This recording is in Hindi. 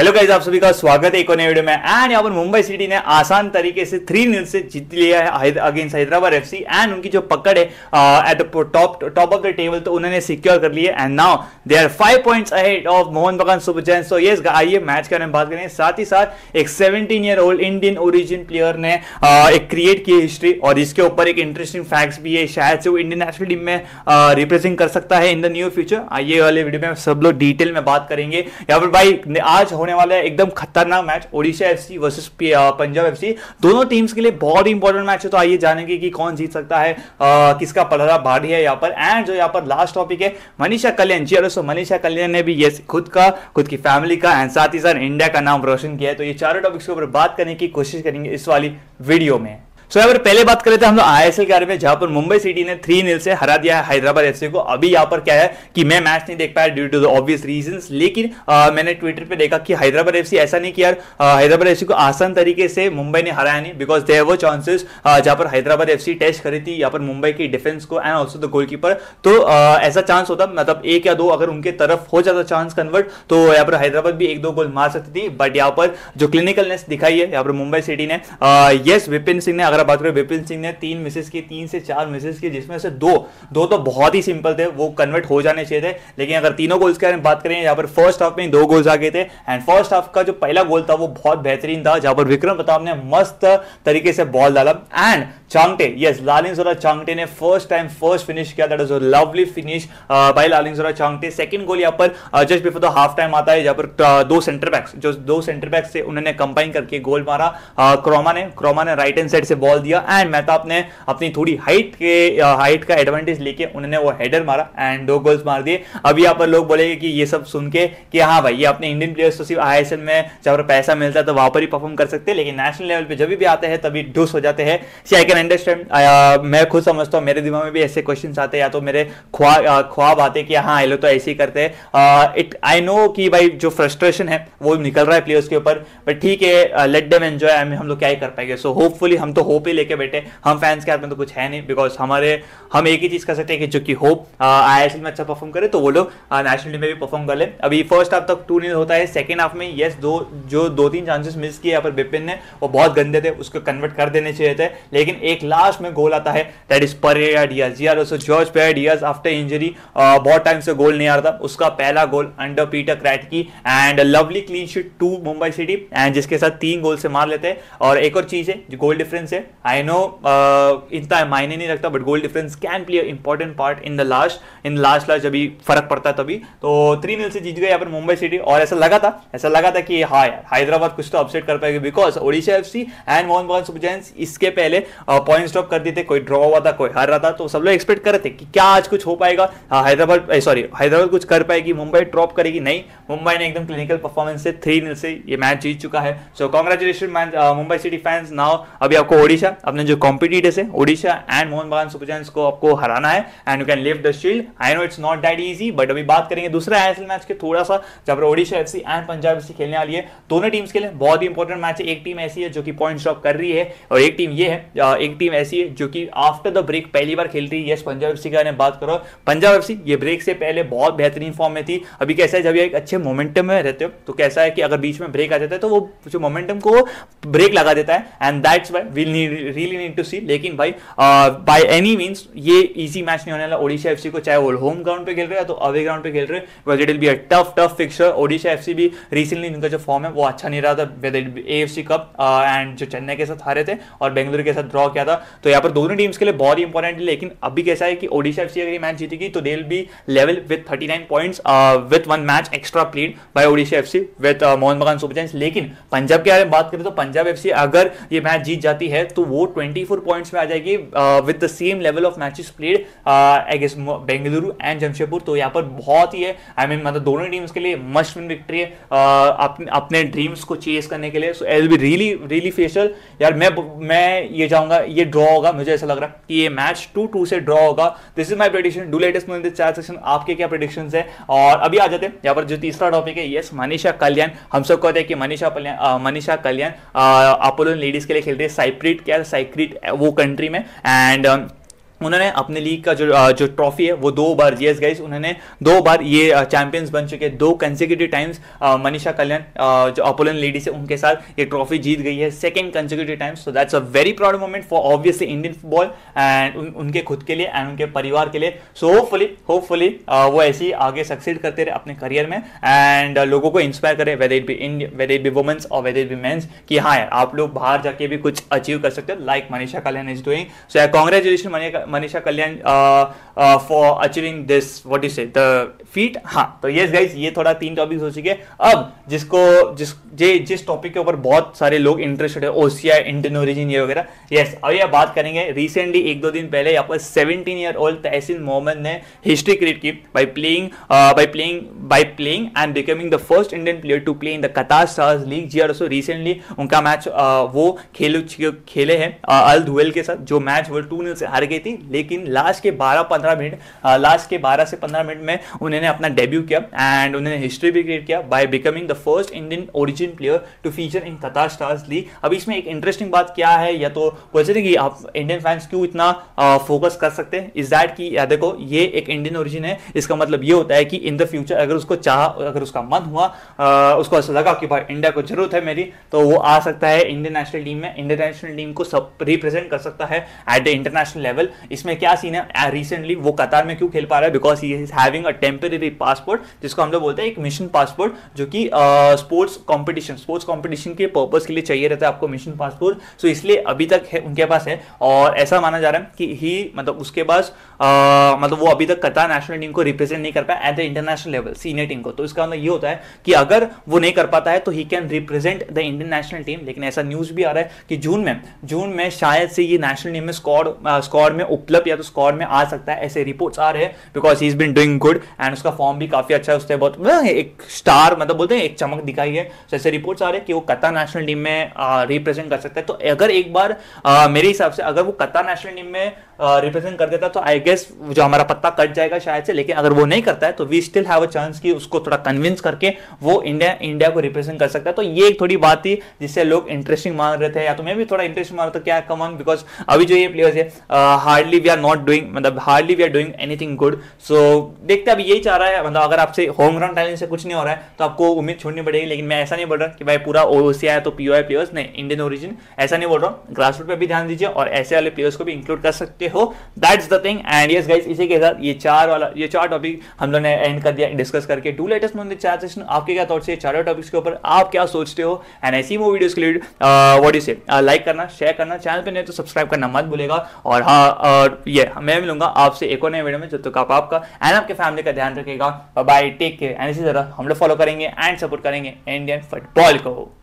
हेलो गाइज आप सभी का स्वागत है एक और नए वीडियो में एंड यहाँ पर मुंबई सिटी ने आसान तरीके से थ्री नील से जीत लिया है अगेंस्ट हैदराबाद एफसी एंड उनकी जो पकड़ है at the top top of the table तो उन्होंने सिक्योर कर लिए and now they are five points ahead of Mohun Bagan super Jain सो ये आइए मैच के बारे में बात करें साथ ही साथ एक seventeen year old Indian origin player ने uh, एक क्रिएट की हिस्ट्री और इसके ऊपर एक इंटरेस्टिंग फैक्ट्स भी है शायद से वो इंडियन नेशनल टीम में रिप्रेजेंट कर सकता है इन द न्यू फ्यूचर आइए वाले वीडियो में सब लोग डिटेल में बात करेंगे यहाँ पर भाई आज होने होने वाला है एकदम खतरनाक match Odisha F C versus Punjab F C दोनों टीम्स के लिए बहुत ही इंपॉर्टेंट मैच है तो आइए जानेंगे कि कौन जीत सकता है आ, किसका पलड़ा भारी है यहाँ पर एंड जो यहाँ पर लास्ट टॉपिक है मनीषा कल्याण जी अरे मनीषा कल्याण ने भी ये खुद का खुद की फैमिली का एंड साथ ही साथ इंडिया का नाम रोशन किया है तो ये चारों टॉपिक्स के ऊपर बात करने की कोशिश करेंगे इस वाली वीडियो में सो so, अगर पहले बात करें तो हम लोग आईएसएल के बारे में जहां पर मुंबई सिटी ने थ्री नील से हरा दिया है हैदराबाद एफ को अभी यहाँ पर क्या है कि मैं मैच नहीं देख पाया due to the obvious reason लेकिन आ, मैंने ट्विटर पर देखा कि हैदराबाद एफ ऐसा नहीं कि यार हैदराबाद एफ को आसान तरीके से मुंबई ने हराया नहीं बिकॉज दे वो चांसेस जहां पर हैदराबाद एफ टेस्ट करी थी यहाँ पर मुंबई की डिफेंस को एंड ऑल्सो द गोल तो ऐसा चांस होता मतलब एक या दो अगर उनके तरफ हो जाता चांस कन्वर्ट तो यहाँ पर हैदराबाद भी एक दो गोल मार सकती थी बट यहाँ पर जो क्लिनिकलनेस दिखाई है यहाँ पर मुंबई सिटी ने यस विपिन सिंह ने अगर अगर बात करें विपिन सिंह ने तीन मिसेस की तीन से चार मिसेस की जिसमें से दो दो तो बहुत ही सिंपल थे वो कन्वर्ट हो जाने चाहिए थे लेकिन अगर तीनों गोल्स की बात करें यहाँ पर फर्स्ट हाफ में दो गोल्स आ गए थे एंड फर्स्ट हाफ का जो पहला गोल था वो बहुत बेहतरीन था जहां पर विक्रम प्रताप ने मस्त तरीके से बॉल डाला एंड चांगटे यस लालिंग जोरा चांगटे ने फर्स्ट टाइम फर्स्ट फिनिश किया that is lovely finish by Lallianzuala Chhangte second goal यहाँ पर just before the half time आता है जहां पर uh, दो सेंटर बैक्स जो दो सेंटर बैक्स से उन्होंने कंबाइन करके गोल मारा क्रोमा uh, ने क्रोमा ने राइट हैंड साइड से बॉल बॉल दिया एंड मेहताब ने अपनी थोड़ी हाइट के हाइट का एडवांटेज लेके उन्होंने वो हेडर मारा एंड दो गोल्स मार दिए अब यहाँ पर लोग बोलेंगे कि ये सब सुन के कि हाँ भाई ये अपने इंडियन प्लेयर्स तो सिर्फ आई में जब पैसा मिलता है तो वहाँ पर ही परफॉर्म कर सकते हैं लेकिन नेशनल लेवल पर जब भी आते हैं तभी डूस हो जाते हैं सी आई कैन अंडरस्टैंड मैं खुद समझता हूँ मेरे दिमाग में भी ऐसे क्वेश्चन आते हैं या तो मेरे ख्वाब ख्वाब आते कि हाँ ये लोग तो ऐसे ही करते हैं इट आई नो कि भाई जो फ्रस्ट्रेशन है वो निकल रहा है प्लेयर्स के ऊपर बट ठीक है लेट डेम एंजॉय हम लोग क्या ही कर पाएंगे सो होपफुली हम तो होप होप ही लेके बैठे हम फैंस के हाथ में तो कुछ है नहीं बिकॉज हमारे हम एक ही चीज़ कर सकते हैं कि जो कि होप आई एस में अच्छा परफॉर्म करे तो वो लोग नेशनल टीम में भी परफॉर्म कर ले अभी फर्स्ट हाफ तक टू नील होता है सेकंड हाफ में येस दो जो दो तीन चांसेस मिस किए यहाँ पर बिपिन ने वो बहुत गंदे थे उसको कन्वर्ट कर देने चाहिए थे लेकिन एक लास्ट में गोल आता है दैट इज पर डियाज यार or Jorge Pereyra Diaz after injury बहुत टाइम से गोल नहीं आ रहा था उसका पहला गोल अंडर पीटर क्रैट की and lovely clean sheet to Mumbai city and जिसके साथ तीन गोल से मार लेते हैं और एक और चीज़ है जो गोल डिफरेंस है आई नो इतना मायने नहीं रखता but goal difference can play important part in the last in last last जब फर्क पड़ता है तभी तो थ्री नील से जीत गए यहाँ पर मुंबई सिटी और ऐसा लगा था ऐसा लगा था कि हाँ यार हैदराबाद कुछ तो अपसेट कर पाएगी because Odisha F C and Mohun Bagan super giants इसके पहले पॉइंट uh, ड्रॉप कर दिए थे कोई ड्रॉ हुआ था कोई हार रहा था तो सब लोग एक्सपेक्ट कर रहे थे कि क्या आज कुछ हो पाएगा हाँ, हैदराबाद सॉरी eh, हैदराबाद कुछ कर पाएगी मुंबई ड्रॉप करेगी नहीं मुंबई ने एकदम क्लिनिकल परफॉर्मेंस से थ्री नील से ये मैच जीत चुका है so congratulation match Mumbai city fans now अभी आपको ओडिशा ओडिशा अपने जो कॉम्पिटिटर्स है Odisha and Mohun Bagan super giants को आपको हराना है and you can leave the shield I know it's not that easy but अभी बात करेंगे दूसरे आईएसएल मैच के थोड़ा सा जब Odisha F and Punjab F खेलने वाली है दोनों टीम्स के लिए बहुत ही इंपॉर्टेंट मैच है एक टीम ऐसी है जो कि पॉइंट ड्रॉप कर रही है और एक टीम ये है एक टीम ऐसी है जो कि आफ्टर द ब्रेक पहली बार खेल रही है यस पंजाब एफ का बात करो पंजाब एफ ये ब्रेक से पहले बहुत बेहतरीन फॉर्म में थी अभी कैसा है जब ये एक अच्छे मोमेंटम में रहते हो तो कैसा है कि अगर बीच में ब्रेक आ जाता है तो वो जो मोमेंटम को ब्रेक लगा देता है and that's why will we really need to see लेकिन भाई बाय एनी मीन्स ये इजी मैच नहीं होने वाला ओडिशा एफसी को चाहे वो होम ग्राउंड पे खेल रहे हैं तो अवे ग्राउंड पे खेल रहे हैं it will be a tough tough fixture Odisha FC भी रिसेंटली उनका जो फॉर्म है वो अच्छा नहीं रहा था whether A F C cup and जो चेन्नई के साथ हारे थे और बेंगलुरु के साथ ड्रॉ किया था तो यहाँ पर दोनों टीम्स के लिए बहुत ही इंपॉर्टेंट है लेकिन अभी कैसा है कि ओडिशा एफ अगर ये मैच जीतेगी तो they will be level with thirty nine points with one match extra played by Odisha F with Mohun Bagan super लेकिन पंजाब के बारे में बात करें तो पंजाब एफ अगर ये मैच जीत जाती है तो वो 24 पॉइंट्स में आ जाएगी with the same level of matches played I guess Bengaluru and Jamshedpur तो यहाँ पर बहुत ही है आई I मीन mean, मतलब दोनों टीम्स के लिए मस्ट विन विक्ट्री है uh, अप, अपने ड्रीम्स को चेस करने के लिए सो एल बी रियली रियली फेशल यार मैं मैं ये जाऊँगा ये ड्रॉ होगा मुझे ऐसा लग रहा है कि ये मैच टू टू से ड्रॉ होगा this is my prediction do लेटेस्ट मिल चार सेक्शन आपके क्या प्रडिक्शन है और अभी आ जाते हैं यहाँ पर जो तीसरा टॉपिक है यस मनीषा कल्याण हम सब कहते हैं कि Manisha uh, Manisha Kalyan Apollon uh, ladies के लिए खेल रही है साइप्रिट क्या साइक्रिट वो कंट्री में एंड उन्होंने अपने लीग का जो जो ट्रॉफी है वो दो बार जीएस गाइस उन्होंने दो बार ये चैंपियंस बन चुके हैं दो कंसेक्यूटिव टाइम्स मनीषा कल्याण जो अपोलन लेडीज है उनके साथ ये ट्रॉफी जीत गई है second consecutive times so that's a very proud moment for obviously Indian football and उनके खुद के लिए एंड उनके परिवार के लिए सो होपफुली होपफुली वो ऐसे ही आगे सक्सेड करते रहे अपने करियर में एंड लोगों को इंस्पायर करें whether it be India whether it be women's और वेदर इट बी मेन्स कि हाँ यार आप लोग बाहर जाके भी कुछ अचीव कर सकते हो like Manisha Kalyan is doing so congratulation Manisha Kalyan for achieving this what you say feat हाँ तो यस गाइस ये थोड़ा तीन टॉपिक हो चुके हैं अब जिसको जिस जे जिस टॉपिक के ऊपर बहुत सारे लोग इंटरेस्टेड है ओसीआई इंडियन ओरिजिन ये वगैरह यस अब ये बात करेंगे रिसेंटली एक दो दिन पहले यहाँ पर seventeen year old Tahseen Mohammed ने हिस्ट्री क्रिएट की by playing by playing by playing and becoming the first Indian player to play in the Qatar stars league जी आर रिसेंटली उनका मैच uh, वो खेल खेले हैं अल uh, धुएल के साथ जो मैच वो टू से हार गई थी लेकिन लास्ट के 12-15 मिनट लास्ट के 12 से 15 मिनट में उन्होंने अपना डेब्यू किया एंड उन्होंने हिस्ट्री भी क्रिएट किया by becoming the first Indian origin player to feature in Qatar stars league अब इसमें एक इंटरेस्टिंग बात क्या है या तो पूछते कि आप इंडियन फैंस क्यों इतना फोकस कर सकते हैं इज दैट कि देखो ये एक इंडियन ओरिजिन है इसका मतलब ये होता है कि इन द फ्यूचर अगर उसको चाह अगर उसका मन हुआ आ, उसको ऐसा लगा कि भाई इंडिया को जरूरत है मेरी तो वो आ सकता है इंडियन नेशनल टीम में इंडियन नेशनल टीम को सब रिप्रेजेंट कर सकता है एट द इंटरनेशनल लेवल इसमें क्या सीन है रिसेंटली वो कतार में क्यों खेल पा रहा है because he is having a temporary passport जिसको हम लोग बोलते हैं एक मिशन पासपोर्ट जो कि स्पोर्ट्स कॉम्पिटिशन स्पोर्ट्स कॉम्पिटिशन के पर्पज के लिए चाहिए रहता है आपको मिशन पासपोर्ट सो इसलिए अभी तक है उनके पास है और ऐसा माना जा रहा है कि ही मतलब उसके पास मतलब वो अभी तक कतार नेशनल टीम को रिप्रेजेंट नहीं कर पाया at the international level senior team को तो इसका मतलब ये होता है कि अगर वो नहीं कर पाता है तो he can represent the Indian national team लेकिन ऐसा न्यूज भी आ रहा है कि जून में जून में शायद से ये नेशनल टीम में स्कॉड स्कॉड में उपलब्ध या तो स्कॉड में आ सकता है ऐसे रिपोर्ट्स आ रहे हैं because he is been doing good and उसका फॉर्म भी काफी अच्छा है उसने बहुत मतलब एक स्टार मतलब बोलते हैं एक चमक दिखाई है तो ऐसे रिपोर्ट्स आ रहे हैं कि वो कतार नेशनल टीम में रिप्रेजेंट कर सकता है तो अगर एक बार मेरे हिसाब से अगर वो कतार नेशनल टीम में रिप्रेजेंट कर देता तो आई गेस जो हमारा पत्ता कट जाएगा शायद से लेकिन अगर वो नहीं करता है तो we still have a chance कि उसको थोड़ा कन्विंस करके वो इंडिया इंडिया को रिप्रेजेंट कर सकता है तो ये एक थोड़ी बात थी जिससे लोग इंटरेस्टिंग मान रहे थे या तो मैं भी थोड़ा इंटरेस्टिंग मान रहा था क्या कम ऑन बिकॉज अभी जो ये प्लेयर्स है hardly we are not doing मतलब hardly we are doing anything good so देखते अभी यही चाह रहा है मतलब अगर आपसे होम ग्राउंड टैलेंट से कुछ नहीं हो रहा है तो आपको उम्मीद छोड़नी पड़ेगी लेकिन मैं ऐसा नहीं बोल रहा कि भाई पूरा ओसी आया तो पी प्लेयर्स नहीं इंडियन ओरिजिन ऐसा नहीं बोल रहा हूँ ग्रासरूट पर भी ध्यान दीजिए और ऐसे वाले प्लेयर्स को भी इंक्लूड कर सकते हो that's the thing and yes guys इसी के साथ ये चार वाला ये चार टॉपिक हम लोगों ने एंड कर दिया डिस्कस करके टू लेटेस्ट मोन चार सेशन आपके क्या थॉट्स है चारों टॉपिक्स के ऊपर आप क्या सोचते हो एंड ऐसी वो वीडियोस के लिए व्हाट यू से लाइक करना शेयर करना चैनल पे नहीं तो सब्सक्राइब करना मत भूलेगा और हाँ और ये मैं मिलूंगा आपसे एक और नए वीडियो में जब तक आप आपका एंड आपके फैमिली का ध्यान रखेगा बाय टेक केयर एंड इसी तरह हम लोग फॉलो करेंगे एंड सपोर्ट करेंगे इंडियन फुटबॉल को